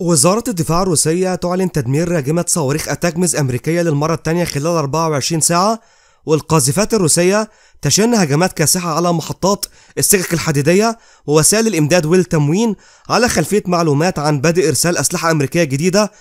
وزارة الدفاع الروسية تعلن تدمير راجمة صواريخ أتاكمز أمريكية للمرة الثانية خلال 24 ساعة والقاذفات الروسية تشن هجمات كاسحة على محطات السكك الحديدية ووسائل الإمداد والتموين على خلفية معلومات عن بدء إرسال أسلحة أمريكية جديدة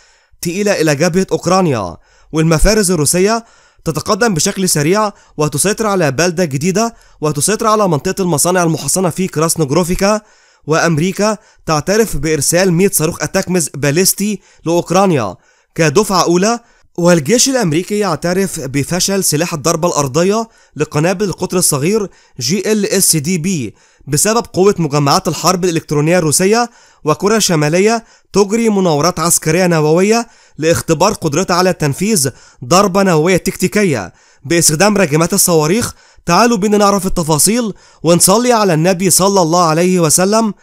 تقيلة إلى جبهة أوكرانيا والمفارز الروسية تتقدم بشكل سريع وتسيطر على بلدة جديدة وتسيطر على منطقة المصانع المحصنة في كراسنوغروفيكا وأمريكا تعترف بإرسال 100 صاروخ أتاكمز باليستي لأوكرانيا كدفعة أولى والجيش الأمريكي يعترف بفشل سلاح الضربة الأرضية لقنابل القطر الصغير جي ال اس دي بي بسبب قوة مجمعات الحرب الإلكترونية الروسية وكوريا الشمالية تجري مناورات عسكرية نووية لاختبار قدرتها على تنفيذ ضربة نووية تكتيكية باستخدام راجمات الصواريخ تعالوا بينا نعرف التفاصيل ونصلي على النبي صلى الله عليه وسلم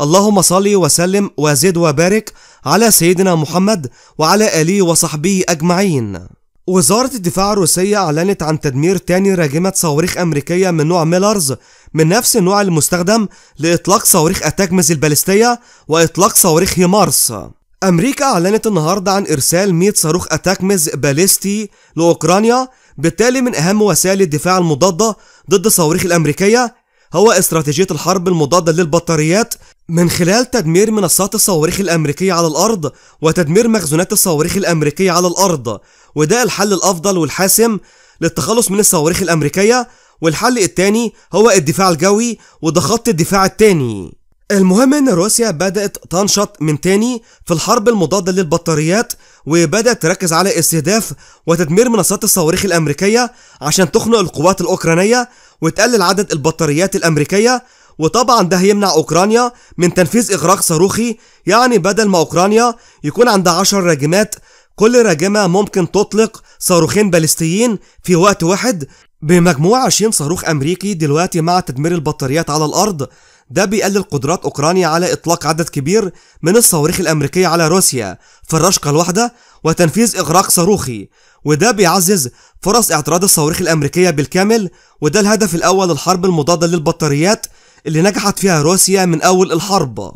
اللهم صل وسلم وزد وبارك على سيدنا محمد وعلى آله وصحبه أجمعين وزارة الدفاع الروسية أعلنت عن تدمير تاني راجمة صواريخ أمريكية من نوع ميلرز من نفس النوع المستخدم لإطلاق صواريخ أتاكمز البالستية وإطلاق صواريخ هيمارس أمريكا أعلنت النهاردة عن إرسال 100 صاروخ أتاكمز باليستي لأوكرانيا بالتالي من أهم وسائل الدفاع المضادة ضد الصواريخ الأمريكية هو استراتيجية الحرب المضادة للبطاريات من خلال تدمير منصات الصواريخ الأمريكية على الأرض وتدمير مخزونات الصواريخ الأمريكية على الأرض وده الحل الأفضل والحاسم للتخلص من الصواريخ الأمريكية والحل التاني هو الدفاع الجوي وده خط الدفاع التاني المهم ان روسيا بدأت تنشط من تاني في الحرب المضادة للبطاريات وبدأت تركز على استهداف وتدمير منصات الصواريخ الأمريكية عشان تخنق القوات الأوكرانية وتقلل عدد البطاريات الأمريكية وطبعا ده هيمنع أوكرانيا من تنفيذ إغراق صاروخي يعني بدل ما أوكرانيا يكون عندها 10 راجمات كل راجمة ممكن تطلق صاروخين باليستيين في وقت واحد بمجموع 20 صاروخ أمريكي دلوقتي مع تدمير البطاريات على الأرض ده بيقلل قدرات أوكرانيا على إطلاق عدد كبير من الصواريخ الأمريكية على روسيا في الرشقة الواحدة وتنفيذ إغراق صاروخي وده بيعزز فرص اعتراض الصواريخ الأمريكية بالكامل وده الهدف الأول للحرب المضادة للبطاريات اللي نجحت فيها روسيا من أول الحرب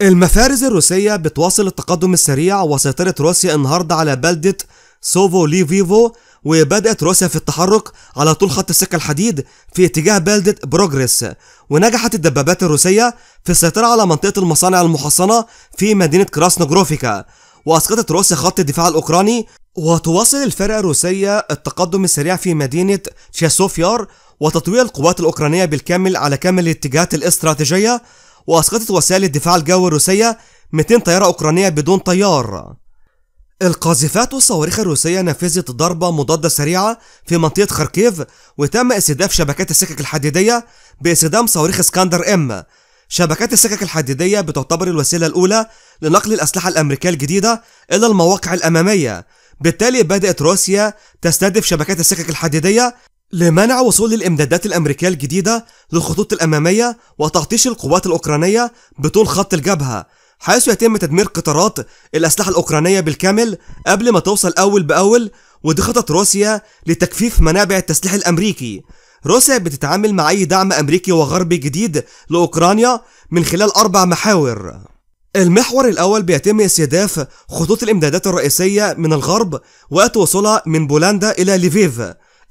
المفارز الروسية بتواصل التقدم السريع وسيطرة روسيا النهاردة على بلدة سوفو ليفيفو وبدأت روسيا في التحرك على طول خط السكة الحديد في اتجاه بلدة بروجريس ونجحت الدبابات الروسية في السيطرة على منطقة المصانع المحصنة في مدينة كراسنوغروفيكا وأسقطت روسيا خط الدفاع الأوكراني وتواصل الفرق الروسية التقدم السريع في مدينة تشيسوفيار وتطوير القوات الأوكرانية بالكامل على كامل الاتجاهات الاستراتيجية وأسقطت وسائل الدفاع الجوي الروسية 200 طيارة أوكرانية بدون طيار القاذفات والصواريخ الروسية نفذت ضربة مضادة سريعة في منطقة خركيف وتم استهداف شبكات السكك الحديدية باستخدام صواريخ اسكندر ام شبكات السكك الحديدية بتعتبر الوسيلة الأولى لنقل الأسلحة الأمريكية الجديدة إلى المواقع الأمامية بالتالي بدأت روسيا تستهدف شبكات السكك الحديدية لمنع وصول الإمدادات الأمريكية الجديدة للخطوط الأمامية وتعطيش القوات الأوكرانية بطول خط الجبهة حيث يتم تدمير قطارات الأسلحة الأوكرانية بالكامل قبل ما توصل أول بأول ودي خطط روسيا لتجفيف منابع التسليح الأمريكي روسيا بتتعامل مع أي دعم أمريكي وغربي جديد لأوكرانيا من خلال أربع محاور المحور الأول بيتم استهداف خطوط الإمدادات الرئيسية من الغرب وقت وصولها من بولندا إلى ليفيف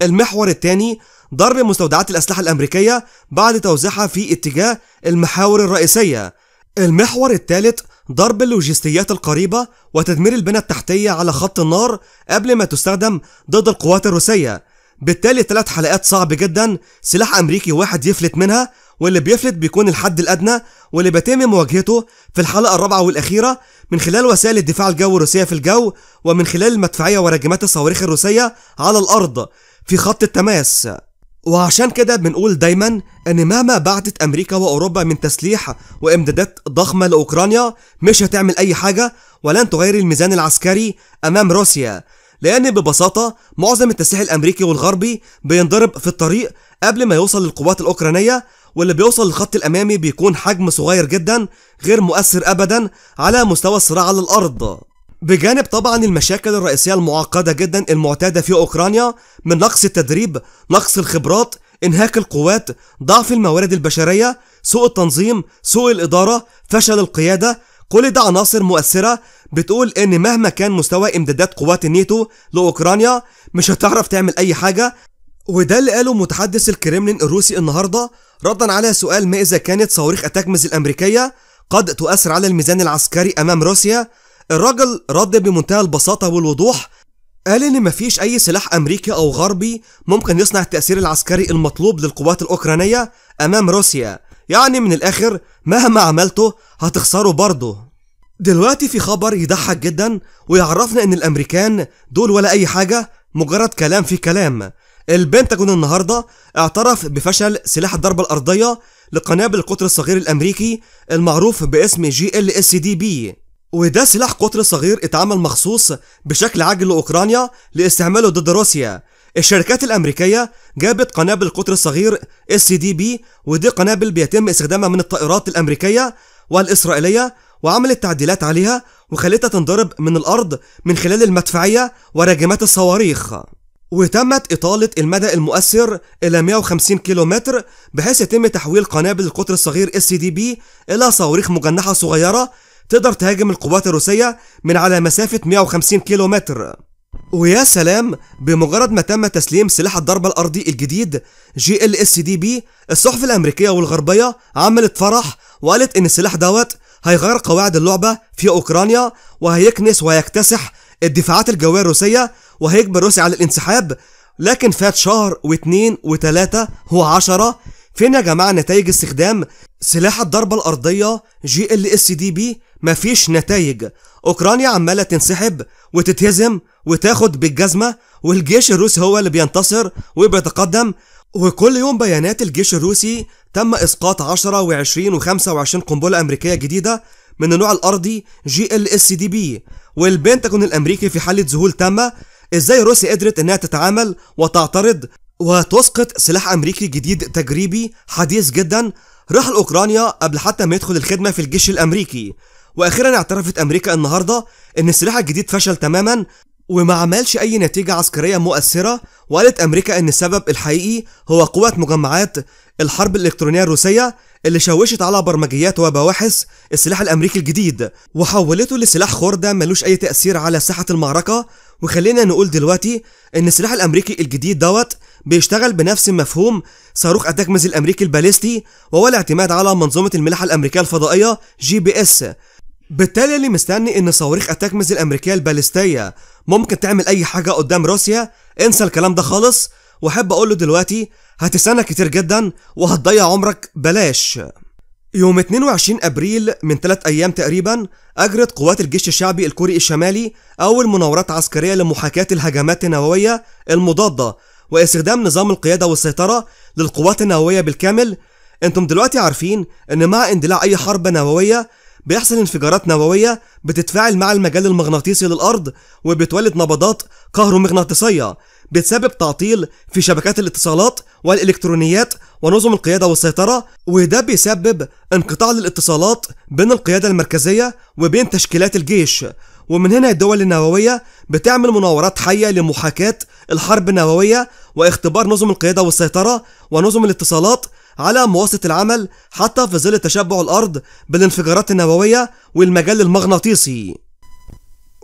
المحور الثاني ضرب مستودعات الأسلحة الأمريكية بعد توزيعها في اتجاه المحاور الرئيسية المحور الثالث ضرب اللوجستيات القريبة وتدمير البنى التحتية على خط النار قبل ما تستخدم ضد القوات الروسية بالتالي ثلاث حلقات صعب جدا سلاح أمريكي واحد يفلت منها واللي بيفلت بيكون الحد الأدنى واللي بيتم مواجهته في الحلقة الرابعة والأخيرة من خلال وسائل الدفاع الجوي الروسية في الجو ومن خلال المدفعية وراجمات الصواريخ الروسية على الأرض في خط التماس وعشان كده بنقول دايما ان مهما بعتت امريكا واوروبا من تسليح وامدادات ضخمه لاوكرانيا مش هتعمل اي حاجه ولن تغير الميزان العسكري امام روسيا لان ببساطه معظم التسليح الامريكي والغربي بينضرب في الطريق قبل ما يوصل للقوات الاوكرانيه واللي بيوصل للخط الامامي بيكون حجم صغير جدا غير مؤثر ابدا على مستوى الصراع على الارض بجانب طبعا المشاكل الرئيسية المعقدة جدا المعتادة في أوكرانيا من نقص التدريب نقص الخبرات انهاك القوات ضعف الموارد البشرية سوء التنظيم سوء الإدارة فشل القيادة كل ده عناصر مؤثرة بتقول ان مهما كان مستوى امدادات قوات النيتو لاوكرانيا مش هتعرف تعمل اي حاجة وده اللي قاله متحدث الكريملين الروسي النهاردة ردا على سؤال ما اذا كانت صواريخ اتاكمز الامريكية قد تؤثر على الميزان العسكري امام روسيا الراجل رد بمنتهى البساطة والوضوح قال إن مفيش أي سلاح أمريكي أو غربي ممكن يصنع التأثير العسكري المطلوب للقوات الأوكرانية أمام روسيا يعني من الآخر مهما عملته هتخسره برضه دلوقتي في خبر يضحك جدا ويعرفنا ان الامريكان دول ولا اي حاجه مجرد كلام في كلام البنتاجون النهارده اعترف بفشل سلاح الضربه الارضيه لقنابل القطر الصغير الامريكي المعروف باسم جي ال اس دي بي وده سلاح قطر صغير اتعمل مخصوص بشكل عاجل لأوكرانيا لاستعماله ضد روسيا الشركات الأمريكية جابت قنابل قطر صغير اس دي بي ودي قنابل بيتم استخدامها من الطائرات الأمريكية والإسرائيلية وعملت تعديلات عليها وخلتها تنضرب من الأرض من خلال المدفعية وراجمات الصواريخ وتمت إطالة المدى المؤثر إلى 150 كيلومتر بحيث يتم تحويل قنابل القطر الصغير اس دي بي إلى صواريخ مجنحة صغيرة تقدر تهاجم القوات الروسية من على مسافة 150 كيلومتر ويا سلام بمجرد ما تم تسليم سلاح الضربة الأرضي الجديد جي ال اس دي بي الصحف الأمريكية والغربية عملت فرح وقالت إن السلاح دوت هيغير قواعد اللعبة في أوكرانيا وهيكنس وهيكتسح الدفاعات الجوية الروسية وهيجبر روسيا على الانسحاب لكن فات شهر واثنين وثلاثة عشرة فين يا جماعة نتائج استخدام سلاح الضربة الأرضية جي ال اس دي بي مفيش نتائج أوكرانيا عمالة تنسحب وتتهزم وتاخد بالجزمة والجيش الروسي هو اللي بينتصر وبيتقدم وكل يوم بيانات الجيش الروسي تم إسقاط 10 و20 و25 قنبلة أمريكية جديدة من النوع الأرضي جي ال اس دي بي والبنتاجون الأمريكي في حالة ذهول تامة ازاي روسيا قدرت انها تتعامل وتعترض وتسقط سلاح أمريكي جديد تجريبي حديث جدا راح لأوكرانيا قبل حتى ما يدخل الخدمة في الجيش الأمريكي وأخيرا اعترفت أمريكا النهاردة إن السلاح الجديد فشل تماما وما عملش أي نتيجة عسكرية مؤثرة وقالت أمريكا إن السبب الحقيقي هو قوة مجمعات الحرب الإلكترونية الروسية اللي شوشت على برمجيات وبواحث السلاح الأمريكي الجديد وحولته لسلاح خردة ملوش أي تأثير على ساحة المعركة وخلينا نقول دلوقتي إن السلاح الأمريكي الجديد دوت بيشتغل بنفس مفهوم صاروخ أتاكمز الأمريكي الباليستي وهو الاعتماد على منظومة الملاحة الأمريكية الفضائية جي بي إس بالتالي اللي مستني ان صواريخ أتاكمز الأمريكية الباليستية ممكن تعمل أي حاجة قدام روسيا انسى الكلام ده خالص وأحب أقوله دلوقتي هتستنى كتير جدا وهتضيع عمرك بلاش يوم 22 أبريل من 3 أيام تقريبا أجرت قوات الجيش الشعبي الكوري الشمالي أول مناورات عسكرية لمحاكاة الهجمات النووية المضادة واستخدام نظام القيادة والسيطرة للقوات النووية بالكامل انتم دلوقتي عارفين ان مع اندلاع اي حرب نووية بيحصل انفجارات نووية بتتفاعل مع المجال المغناطيسي للأرض وبتولد نبضات كهرومغناطيسية بتسبب تعطيل في شبكات الاتصالات والإلكترونيات ونظم القيادة والسيطرة وده بيسبب انقطاع للاتصالات بين القيادة المركزية وبين تشكيلات الجيش ومن هنا الدول النووية بتعمل مناورات حية لمحاكاة الحرب النووية واختبار نظم القيادة والسيطرة ونظم الاتصالات على مواصلة العمل حتى في ظل تشبع الأرض بالانفجارات النووية والمجال المغناطيسي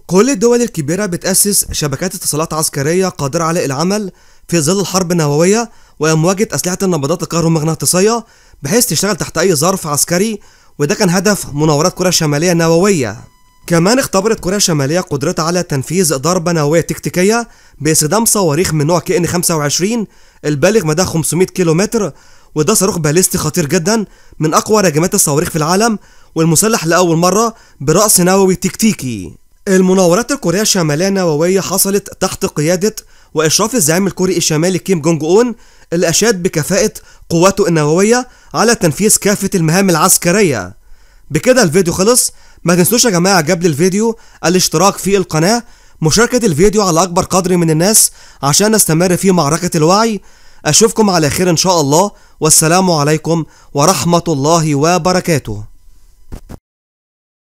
كل الدول الكبيرة بتأسس شبكات اتصالات عسكرية قادرة على العمل في ظل الحرب النووية ومواجهة أسلحة النبضات الكهرومغناطيسية بحيث تشتغل تحت أي ظرف عسكري وده كان هدف مناورات كوريا الشمالية النووية كمان اختبرت كوريا الشمالية قدرتها على تنفيذ ضربة نووية تكتيكية باستخدام صواريخ من نوع كي ان 25 البالغ مدى 500 كيلومتر وده صاروخ باليستي خطير جدا من أقوى راجمات الصواريخ في العالم والمسلح لأول مرة برأس نووي تكتيكي المناورات الكورية الشمالية النووية حصلت تحت قيادة وإشراف الزعيم الكوري الشمالي كيم جونج أون اللي أشاد بكفاءة قواته النووية على تنفيذ كافة المهام العسكرية بكده الفيديو خلص ما تنسوش يا جماعه جاب لي الفيديو الاشتراك في القناه مشاركه الفيديو على اكبر قدر من الناس عشان نستمر في معركه الوعي اشوفكم على خير ان شاء الله والسلام عليكم ورحمه الله وبركاته